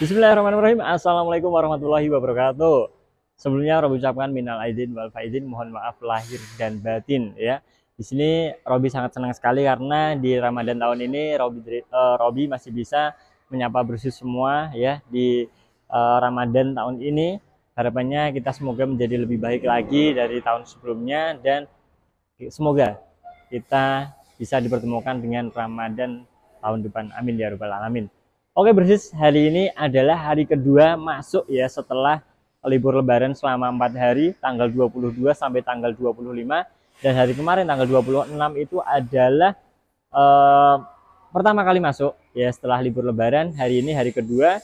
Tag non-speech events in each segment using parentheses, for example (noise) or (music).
Bismillahirrahmanirrahim. Assalamualaikum warahmatullahi wabarakatuh. Sebelumnya Robi ucapkan minal aidin wal faizin mohon maaf lahir dan batin ya. Di sini Robi sangat senang sekali karena di Ramadan tahun ini Robi uh, Robi masih bisa menyapa bersih semua ya di uh, Ramadan tahun ini. Harapannya kita semoga menjadi lebih baik lagi dari tahun sebelumnya dan semoga kita bisa dipertemukan dengan Ramadan tahun depan. Amin ya rabbal alamin. Oke bersis, hari ini adalah hari kedua masuk ya setelah libur lebaran selama 4 hari, tanggal 22 sampai tanggal 25. Dan hari kemarin tanggal 26 itu adalah eh, pertama kali masuk ya setelah libur lebaran, hari ini hari kedua.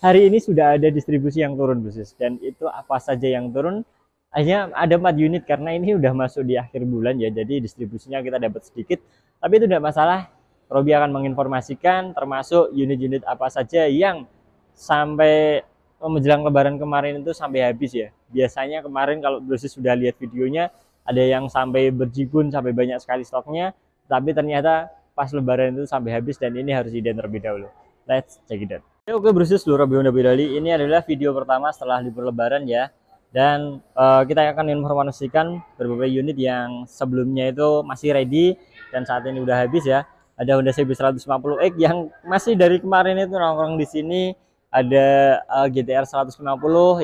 Hari ini sudah ada distribusi yang turun bersis, dan itu apa saja yang turun? Hanya ada 4 unit karena ini udah masuk di akhir bulan ya, jadi distribusinya kita dapat sedikit. Tapi itu tidak masalah, Robi akan menginformasikan termasuk unit-unit apa saja yang sampai menjelang lebaran kemarin itu sampai habis ya. Biasanya kemarin kalau dosis sudah lihat videonya ada yang sampai berjibun sampai banyak sekali stoknya, tapi ternyata pas lebaran itu sampai habis dan ini harus diidentifikasi terlebih dahulu. Let's check it out. Oke, okay, Brusis seluruh Honda Bidali. Ini adalah video pertama setelah libur lebaran ya. Dan uh, kita akan informasikan beberapa unit yang sebelumnya itu masih ready dan saat ini udah habis ya ada Honda CB 150X yang masih dari kemarin itu nongkrong di sini ada uh, GTR 150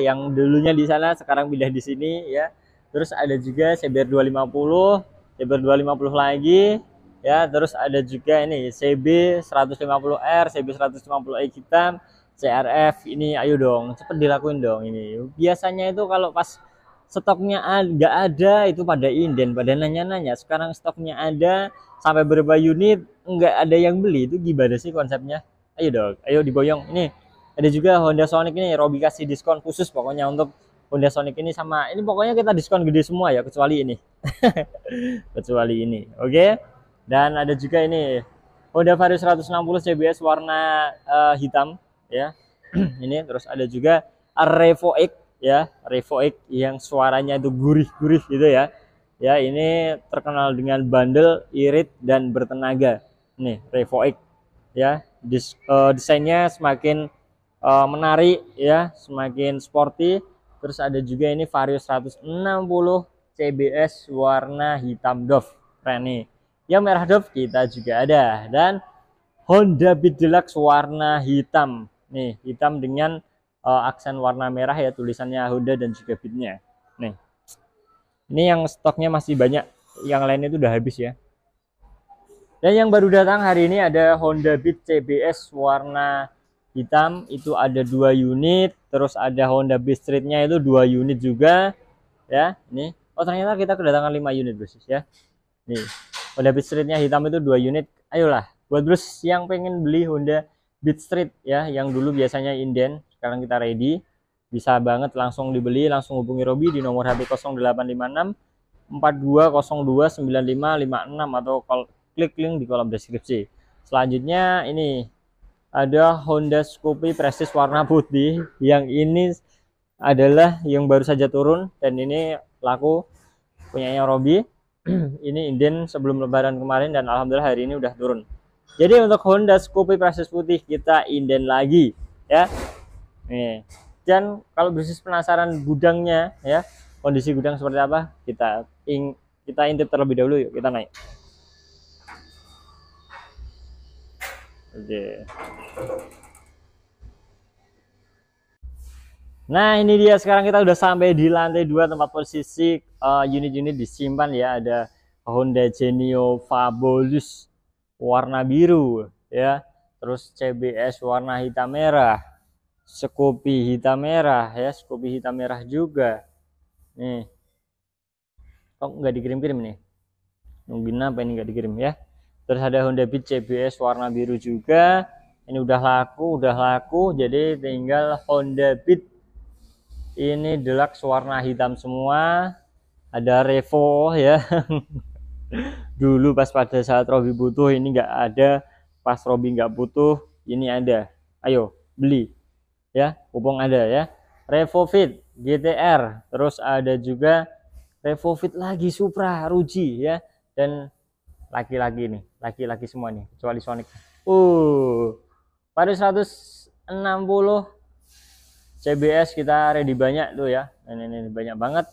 yang dulunya di sana sekarang pindah di sini ya terus ada juga CBR 250 CBR 250 lagi ya terus ada juga ini CB 150R CB 150E hitam CRF ini ayo dong cepet dilakuin dong ini biasanya itu kalau pas stoknya nggak ada itu pada inden pada nanya-nanya sekarang stoknya ada sampai berapa unit nggak ada yang beli itu gimana sih konsepnya ayo dong ayo diboyong ini ada juga Honda Sonic ini Robi kasih diskon khusus pokoknya untuk Honda Sonic ini sama ini pokoknya kita diskon gede semua ya kecuali ini (laughs) kecuali ini oke okay? dan ada juga ini Honda Vario 160 CBS warna uh, hitam ya (clears throat) ini terus ada juga Revo X ya Revoic yang suaranya itu gurih-gurih gitu ya ya ini terkenal dengan bandel irit dan bertenaga nih Revoic ya Des, uh, eh, desainnya semakin uh, menarik ya semakin sporty terus ada juga ini Vario 160 CBS warna hitam doff keren nih yang merah doff kita juga ada dan Honda Beat Deluxe warna hitam nih hitam dengan uh, aksen warna merah ya tulisannya Honda dan juga beatnya nih ini yang stoknya masih banyak yang lainnya itu udah habis ya dan yang baru datang hari ini ada Honda Beat CBS warna hitam itu ada dua unit terus ada Honda Beat Streetnya itu dua unit juga ya ini oh ternyata kita kedatangan lima unit Bruce ya nih Honda Beat Streetnya hitam itu dua unit ayolah buat Bruce yang pengen beli Honda Beat Street ya yang dulu biasanya inden sekarang kita ready bisa banget langsung dibeli langsung hubungi Robi di nomor HP 0856 4202 9556 atau klik link di kolom deskripsi selanjutnya ini ada Honda Scoopy Prestige warna putih yang ini adalah yang baru saja turun dan ini laku punyanya Robi (clears throat) ini inden sebelum lebaran kemarin dan alhamdulillah hari ini udah turun jadi untuk Honda Scoopy Prestige putih kita inden lagi ya Nih. Iya. Dan kalau bisnis penasaran gudangnya ya, kondisi gudang seperti apa, kita ing kita intip terlebih dahulu yuk, kita naik. Oke. Nah, ini dia sekarang kita udah sampai di lantai dua tempat posisi eh, unit-unit uh, disimpan ya, ada Honda Genio Fabulous warna biru ya terus CBS warna hitam merah Scoopy hitam merah ya, Scoopy hitam merah juga. Nih. Kok oh, nggak dikirim-kirim nih? Nungguin apa ini nggak dikirim ya? Terus ada Honda Beat CBS warna biru juga. Ini udah laku, udah laku. Jadi tinggal Honda Beat ini deluxe warna hitam semua ada Revo ya (laughs) dulu pas pada saat Robi butuh ini nggak ada pas Robi nggak butuh ini ada ayo beli ya hubung ada ya Revofit GTR terus ada juga Revofit lagi Supra Ruji ya dan laki-laki nih laki-laki semua nih kecuali Sonic uh pada 160 CBS kita ready banyak tuh ya ini, ini, ini banyak banget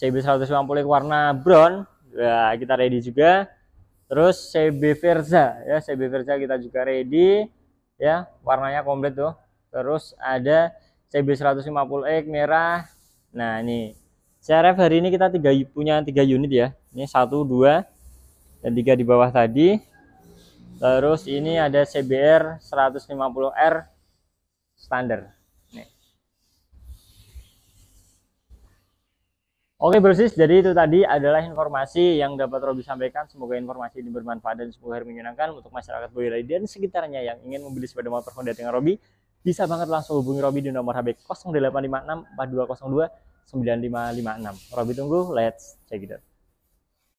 CB 150 warna brown ya kita ready juga terus CB Verza ya CB Verza kita juga ready ya warnanya komplit tuh terus ada CB 150X merah nah ini CRF hari ini kita tiga, punya tiga unit ya ini satu dua dan tiga di bawah tadi terus ini ada CBR 150R standar Oke Oke brosis, jadi itu tadi adalah informasi yang dapat Robi sampaikan. Semoga informasi ini bermanfaat dan semoga menyenangkan untuk masyarakat Boyolali dan sekitarnya yang ingin membeli sepeda motor Honda dengan Robi bisa banget langsung hubungi Robi di nomor HP 0856 4202 9556. Robi tunggu, let's check it out.